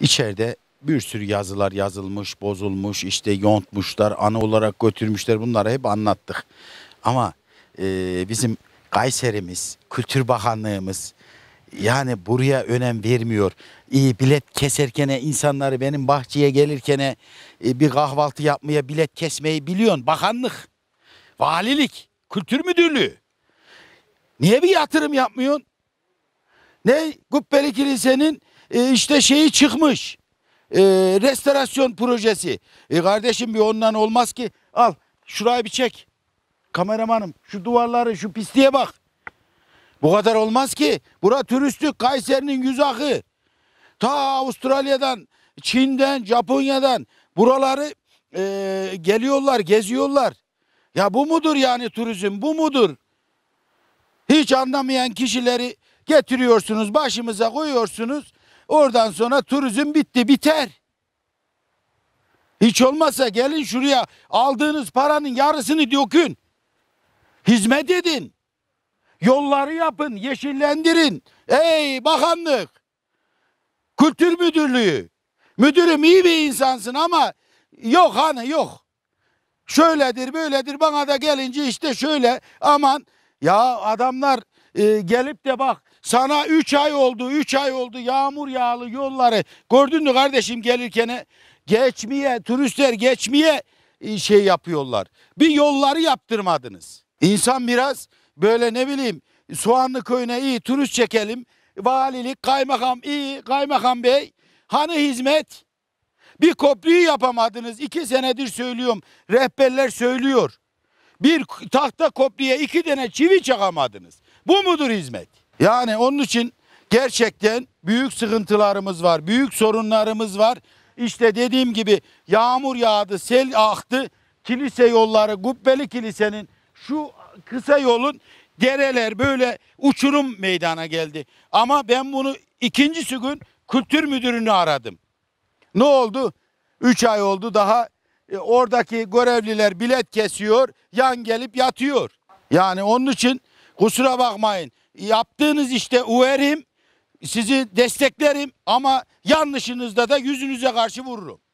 İçeride bir sürü yazılar yazılmış, bozulmuş, işte yontmuşlar, ana olarak götürmüşler. Bunları hep anlattık. Ama e, bizim Kayserimiz, Kültür Bakanlığımız yani buraya önem vermiyor. E, bilet keserkene insanları benim bahçeye gelirkene e, bir kahvaltı yapmaya bilet kesmeyi biliyorsun. Bakanlık, valilik, kültür müdürlüğü. Niye bir yatırım yapmıyorsun? Ne? Kubbeli Kilise'nin e, işte şeyi çıkmış. E, restorasyon projesi. E kardeşim bir ondan olmaz ki. Al şurayı bir çek. Kameramanım şu duvarları şu pisliğe bak. Bu kadar olmaz ki. Bura turistlik, Kayseri'nin yüz akı. Ta Avustralya'dan, Çin'den, Japonya'dan buraları e, geliyorlar, geziyorlar. Ya bu mudur yani turizm? Bu mudur? Hiç anlamayan kişileri getiriyorsunuz, başımıza koyuyorsunuz. Oradan sonra turizm bitti biter. Hiç olmazsa gelin şuraya aldığınız paranın yarısını dökün. Hizmet edin. Yolları yapın, yeşillendirin. Ey bakanlık, kültür müdürlüğü. Müdürüm iyi bir insansın ama yok hani yok. Şöyledir böyledir bana da gelince işte şöyle aman ya adamlar e, gelip de bak sana 3 ay oldu 3 ay oldu yağmur yağlı yolları gördün mü kardeşim gelirken geçmeye turistler geçmeye e, şey yapıyorlar. Bir yolları yaptırmadınız. İnsan biraz böyle ne bileyim Soğanlı köyüne iyi turist çekelim. Valilik, kaymakam iyi, kaymakam bey. Hani hizmet? Bir köprüyü yapamadınız. iki senedir söylüyorum. Rehberler söylüyor bir tahta kopliye iki tane çivi çakamadınız. Bu mudur hizmet? Yani onun için gerçekten büyük sıkıntılarımız var, büyük sorunlarımız var. İşte dediğim gibi yağmur yağdı, sel aktı. Kilise yolları, Kubbeli Kilise'nin şu kısa yolun dereler böyle uçurum meydana geldi. Ama ben bunu ikinci gün kültür müdürünü aradım. Ne oldu? Üç ay oldu daha e, oradaki görevliler bilet kesiyor, yan gelip yatıyor. Yani onun için kusura bakmayın. Yaptığınız işte uverim, sizi desteklerim ama yanlışınızda da yüzünüze karşı vururum.